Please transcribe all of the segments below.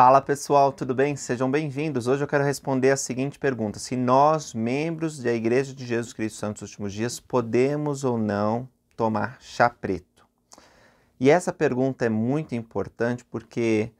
Fala pessoal, tudo bem? Sejam bem-vindos. Hoje eu quero responder a seguinte pergunta: se nós, membros da Igreja de Jesus Cristo Santos dos Últimos Dias, podemos ou não tomar chá preto? E essa pergunta é muito importante porque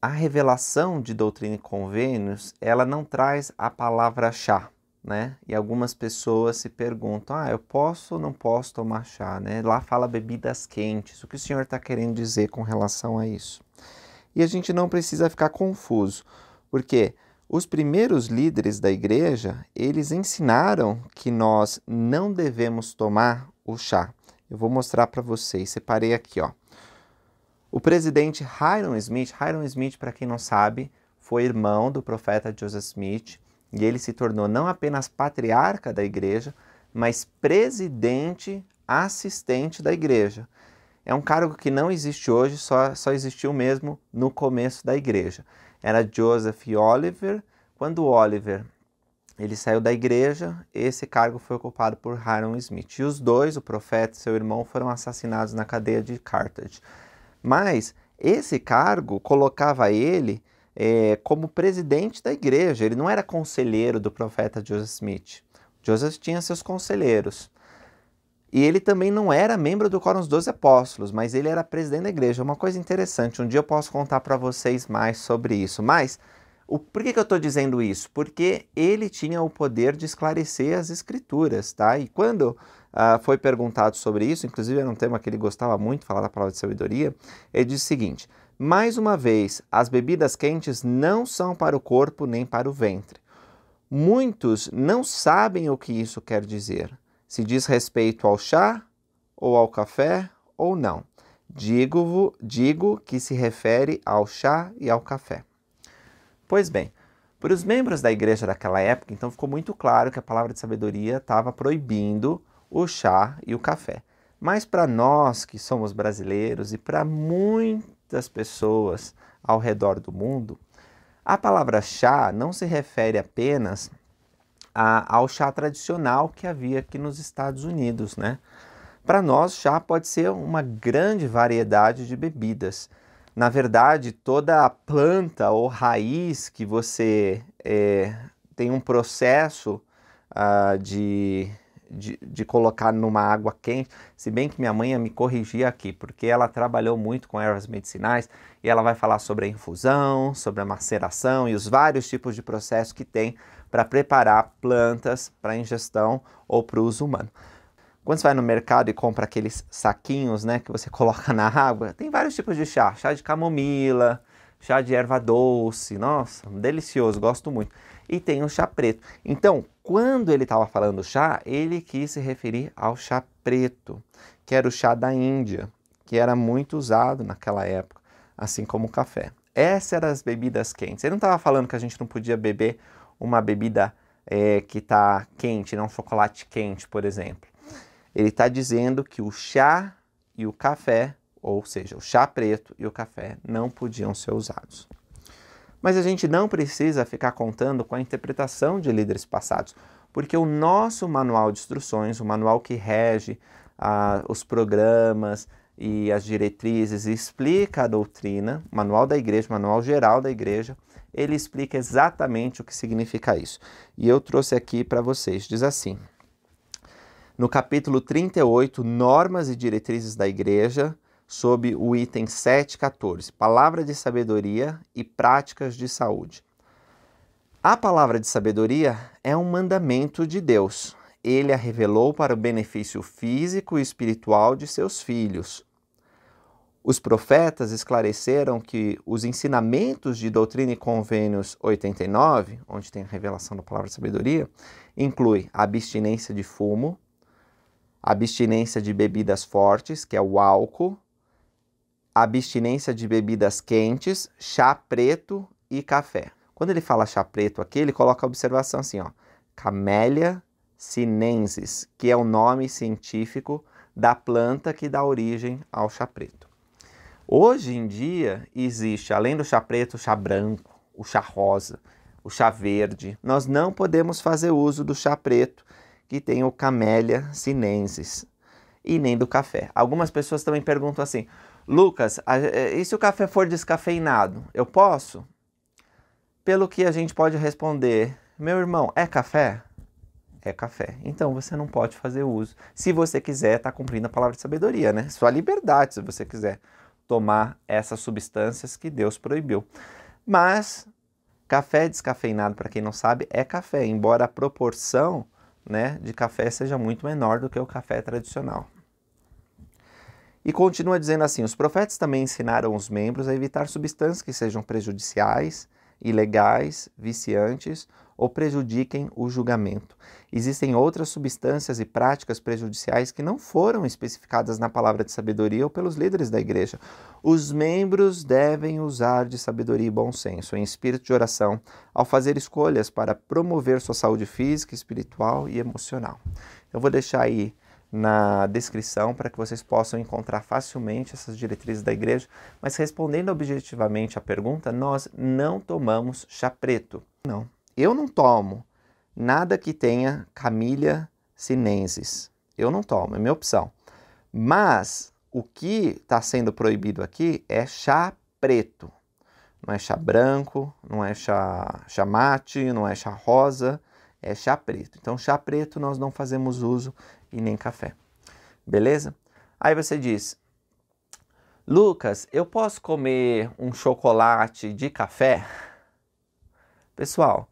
a revelação de doutrina e convênios, ela não traz a palavra chá, né? E algumas pessoas se perguntam: ah, eu posso ou não posso tomar chá, né? Lá fala bebidas quentes. O que o senhor está querendo dizer com relação a isso? e a gente não precisa ficar confuso, porque os primeiros líderes da igreja, eles ensinaram que nós não devemos tomar o chá. Eu vou mostrar para vocês, separei aqui, ó. O presidente Hiram Smith, Hiram Smith, para quem não sabe, foi irmão do profeta Joseph Smith, e ele se tornou não apenas patriarca da igreja, mas presidente assistente da igreja. É um cargo que não existe hoje, só, só existiu mesmo no começo da igreja. Era Joseph Oliver. Quando Oliver ele saiu da igreja, esse cargo foi ocupado por Hiram Smith. E os dois, o profeta e seu irmão, foram assassinados na cadeia de Carthage. Mas esse cargo colocava ele é, como presidente da igreja, ele não era conselheiro do profeta Joseph Smith. Joseph tinha seus conselheiros. E ele também não era membro do Quórum dos Doze Apóstolos, mas ele era presidente da igreja. Uma coisa interessante, um dia eu posso contar para vocês mais sobre isso. Mas, o, por que, que eu estou dizendo isso? Porque ele tinha o poder de esclarecer as escrituras, tá? E quando Uh, foi perguntado sobre isso, inclusive era um tema que ele gostava muito, falar da palavra de sabedoria, ele disse o seguinte: mais uma vez, as bebidas quentes não são para o corpo nem para o ventre. Muitos não sabem o que isso quer dizer se diz respeito ao chá ou ao café ou não. Digo, digo que se refere ao chá e ao café. Pois bem, para os membros da igreja daquela época, então ficou muito claro que a palavra de sabedoria estava proibindo o chá e o café. Mas para nós que somos brasileiros e para muitas pessoas ao redor do mundo, a palavra chá não se refere apenas a, ao chá tradicional que havia aqui nos Estados Unidos, né? Para nós, chá pode ser uma grande variedade de bebidas. Na verdade, toda a planta ou raiz que você é, tem um processo uh, de, de, de, colocar numa água quente, se bem que minha mãe me corrigia aqui, porque ela trabalhou muito com ervas medicinais e ela vai falar sobre a infusão, sobre a maceração e os vários tipos de processo que tem para preparar plantas para ingestão ou para uso humano. Quando você vai no mercado e compra aqueles saquinhos, né, que você coloca na água, tem vários tipos de chá, chá de camomila, chá de erva doce, nossa, delicioso, gosto muito. E tem o chá preto. Então, quando ele estava falando chá, ele quis se referir ao chá preto, que era o chá da Índia, que era muito usado naquela época, assim como o café. Essas eram as bebidas quentes. Ele não estava falando que a gente não podia beber uma bebida é, que está quente, não um chocolate quente, por exemplo. Ele está dizendo que o chá e o café, ou seja, o chá preto e o café, não podiam ser usados. Mas a gente não precisa ficar contando com a interpretação de líderes passados, porque o nosso manual de instruções, o manual que rege ah, os programas e as diretrizes e explica a doutrina, manual da igreja, manual geral da igreja, ele explica exatamente o que significa isso. E eu trouxe aqui para vocês, diz assim: no capítulo 38, Normas e Diretrizes da Igreja, sob o item 7,14, Palavra de Sabedoria e Práticas de Saúde. A palavra de sabedoria é um mandamento de Deus. Ele a revelou para o benefício físico e espiritual de seus filhos. Os profetas esclareceram que os ensinamentos de Doutrina e Convênios 89, onde tem a revelação da palavra sabedoria, inclui a abstinência de fumo, a abstinência de bebidas fortes, que é o álcool, a abstinência de bebidas quentes, chá preto e café. Quando ele fala chá preto aqui, ele coloca a observação assim, ó, Camélia sinensis, que é o nome científico da planta que dá origem ao chá preto. Hoje em dia existe, além do chá preto, o chá branco, o chá rosa, o chá verde. Nós não podemos fazer uso do chá preto, que tem o camélia sinensis, e nem do café. Algumas pessoas também perguntam assim: Lucas, eh, e se o café for descafeinado, eu posso? Pelo que a gente pode responder: Meu irmão, é café? É café. Então você não pode fazer uso. Se você quiser, está cumprindo a palavra de sabedoria, né? Sua liberdade, se você quiser tomar essas substâncias que Deus proibiu. Mas café descafeinado, para quem não sabe, é café, embora a proporção né, de café seja muito menor do que o café tradicional. E continua dizendo assim: os profetas também ensinaram os membros a evitar substâncias que sejam prejudiciais ilegais, viciantes ou prejudiquem o julgamento. Existem outras substâncias e práticas prejudiciais que não foram especificadas na palavra de sabedoria ou pelos líderes da igreja. Os membros devem usar de sabedoria e bom senso, em espírito de oração, ao fazer escolhas para promover sua saúde física, espiritual e emocional. Eu vou deixar aí na descrição para que vocês possam encontrar facilmente essas diretrizes da igreja, mas respondendo objetivamente à pergunta, nós não tomamos chá preto. Não. Eu não tomo nada que tenha Camilha sinensis. Eu não tomo, é minha opção. Mas o que está sendo proibido aqui é chá preto. Não é chá branco, não é chá, chá mate, não é chá rosa, é chá preto. Então, chá preto nós não fazemos uso e nem café. Beleza? Aí você diz: Lucas, eu posso comer um chocolate de café? Pessoal,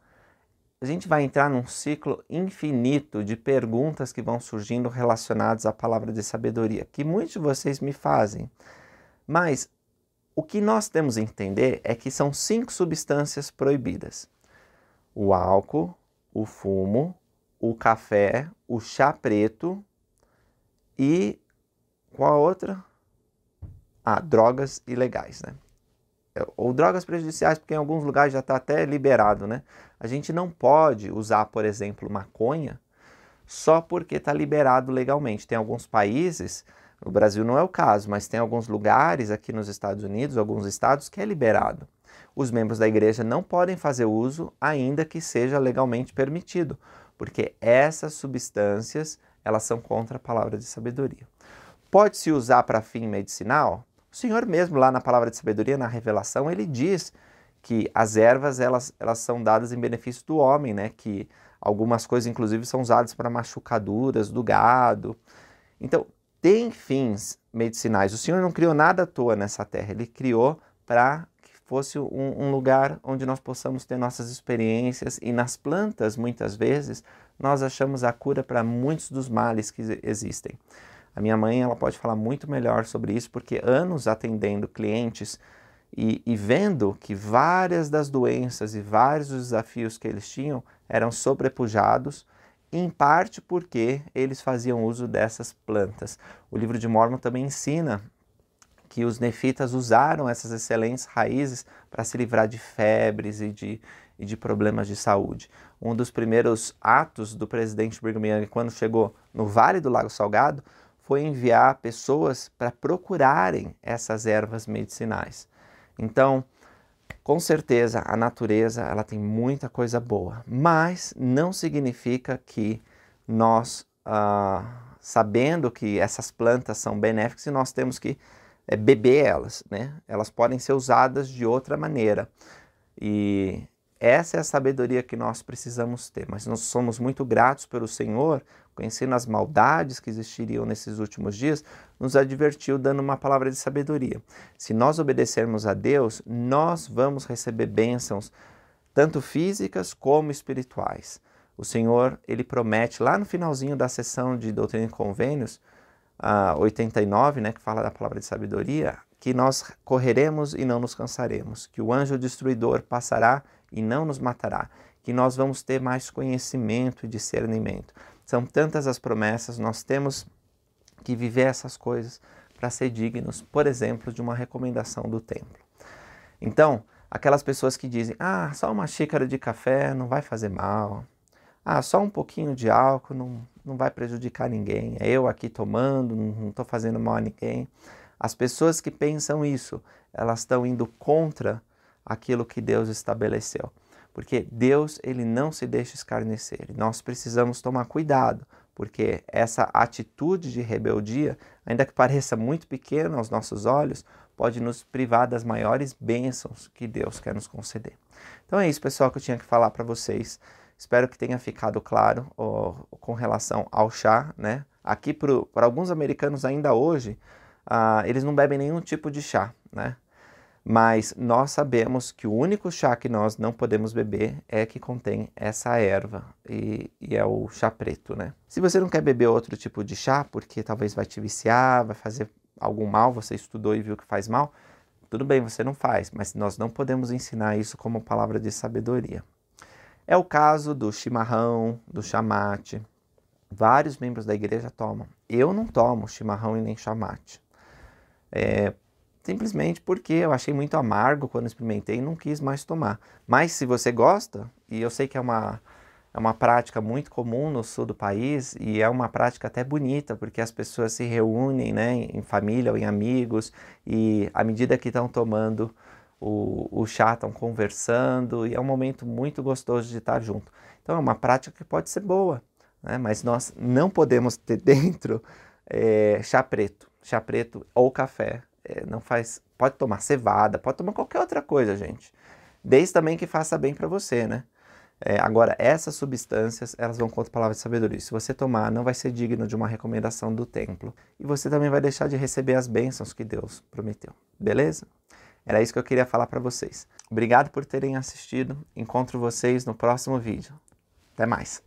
a gente vai entrar num ciclo infinito de perguntas que vão surgindo relacionadas à palavra de sabedoria, que muitos de vocês me fazem. Mas o que nós temos a entender é que são cinco substâncias proibidas: o álcool, o fumo, o café, o chá preto e qual a outra? Ah, drogas ilegais, né? É, ou drogas prejudiciais, porque em alguns lugares já está até liberado, né? A gente não pode usar, por exemplo, maconha só porque está liberado legalmente. Tem alguns países, no Brasil não é o caso, mas tem alguns lugares aqui nos Estados Unidos, alguns estados, que é liberado. Os membros da igreja não podem fazer uso, ainda que seja legalmente permitido, porque essas substâncias elas são contra a palavra de sabedoria. Pode-se usar para fim medicinal? O Senhor mesmo lá na palavra de sabedoria, na revelação, ele diz que as ervas elas, elas são dadas em benefício do homem, né? Que algumas coisas inclusive são usadas para machucaduras do gado. Então, tem fins medicinais. O Senhor não criou nada à toa nessa terra, ele criou para fosse um, um, lugar onde nós possamos ter nossas experiências e nas plantas, muitas vezes, nós achamos a cura para muitos dos males que existem. A minha mãe ela pode falar muito melhor sobre isso, porque anos atendendo clientes e, e vendo que várias das doenças e vários dos desafios que eles tinham eram sobrepujados, em parte porque eles faziam uso dessas plantas. O livro de Mormon também ensina que os nefitas usaram essas excelentes raízes para se livrar de febres e de, e de problemas de saúde. Um dos primeiros atos do presidente Brigham Young, quando chegou no Vale do Lago Salgado, foi enviar pessoas para procurarem essas ervas medicinais. Então, com certeza, a natureza ela tem muita coisa boa, mas não significa que nós, ah, sabendo que essas plantas são benéficas, nós temos que é, beber elas, né? Elas podem ser usadas de outra maneira. E essa é a sabedoria que nós precisamos ter. Mas nós somos muito gratos pelo Senhor, conhecendo as maldades que existiriam nesses últimos dias, nos advertiu dando uma palavra de sabedoria. Se nós obedecermos a Deus, nós vamos receber bênçãos, tanto físicas como espirituais. O Senhor, ele promete lá no finalzinho da sessão de Doutrina e Convênios, uh, 89, né, que fala da palavra de sabedoria, que nós correremos e não nos cansaremos, que o anjo destruidor passará e não nos matará, que nós vamos ter mais conhecimento e discernimento. São tantas as promessas, nós temos que viver essas coisas para ser dignos, por exemplo, de uma recomendação do templo. Então, aquelas pessoas que dizem: "Ah, só uma xícara de café não vai fazer mal. Ah, só um pouquinho de álcool não não vai prejudicar ninguém. É eu aqui tomando, não estou fazendo mal a ninguém. As pessoas que pensam isso, elas estão indo contra aquilo que Deus estabeleceu. Porque Deus, ele não se deixa escarnecer. Nós precisamos tomar cuidado, porque essa atitude de rebeldia, ainda que pareça muito pequena aos nossos olhos, pode nos privar das maiores bênçãos que Deus quer nos conceder. Então é isso, pessoal, que eu tinha que falar para vocês. Espero que tenha ficado claro ó, com relação ao chá, né? Aqui para alguns americanos ainda hoje, ah, eles não bebem nenhum tipo de chá, né? Mas nós sabemos que o único chá que nós não podemos beber é que contém essa erva e, e é o chá preto, né? Se você não quer beber outro tipo de chá, porque talvez vai te viciar, vai fazer algum mal, você estudou e viu que faz mal, tudo bem, você não faz, mas nós não podemos ensinar isso como palavra de sabedoria. É o caso do chimarrão, do chamate. Vários membros da igreja tomam. Eu não tomo chimarrão e nem chamate. É, simplesmente porque eu achei muito amargo quando experimentei e não quis mais tomar. Mas se você gosta, e eu sei que é uma, é uma prática muito comum no sul do país e é uma prática até bonita, porque as pessoas se reúnem né, em família ou em amigos e à medida que estão tomando o, o chá estão conversando e é um momento muito gostoso de estar junto. Então é uma prática que pode ser boa, né? mas nós não podemos ter dentro é, chá preto, chá preto ou café. É, não faz, pode tomar cevada, pode tomar qualquer outra coisa, gente. Desde também que faça bem para você, né? É, agora, essas substâncias, elas vão contra a palavra de sabedoria. Se você tomar, não vai ser digno de uma recomendação do templo. E você também vai deixar de receber as bênçãos que Deus prometeu. Beleza? Era isso que eu queria falar para vocês. Obrigado por terem assistido. Encontro vocês no próximo vídeo. Até mais.